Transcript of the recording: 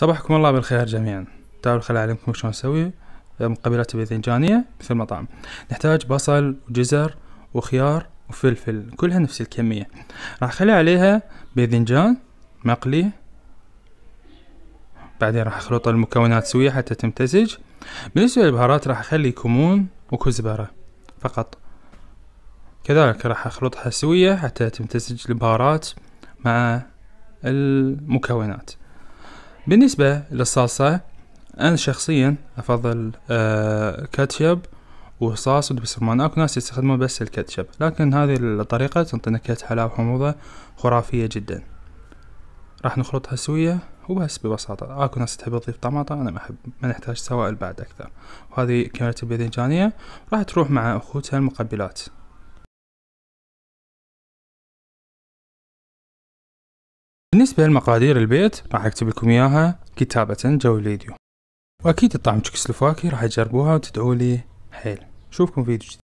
صباحكم الله بالخير جميعا تعالوا خل أعلمكم شلون نسوي مقبلات باذنجانية مثل المطعم نحتاج بصل وجزر وخيار وفلفل كلها نفس الكمية راح أخلي عليها باذنجان مقلي بعدين راح أخلط المكونات سوية حتى تمتزج بالنسبة للبهارات راح أخلي كمون وكزبرة فقط كذلك راح أخلطها سوية حتى تمتزج البهارات مع المكونات بالنسبة للصلصة أنا شخصيا أفضل آه كاتشب وصاص ودبس مان اكو ناس يستخدمون بس الكاتشب لكن هذه الطريقة تنطي نكهة حلاوة وحموضة خرافية جدا راح نخلطها سوية وبس ببساطة اكو ناس تحب تضيف طماطة انا ما احب ما نحتاج سوائل بعد اكثر وهذه كاميرا الباذنجانية راح تروح مع اخوتها المقبلات بالنسبة لمقادير البيت راح أكتب لكم إياها كتابة جو الفيديو وأكيد الطعم تشيكسلوفاكي راح تجربوها وتدعوا لي حيل أشوفكم فيديو جديد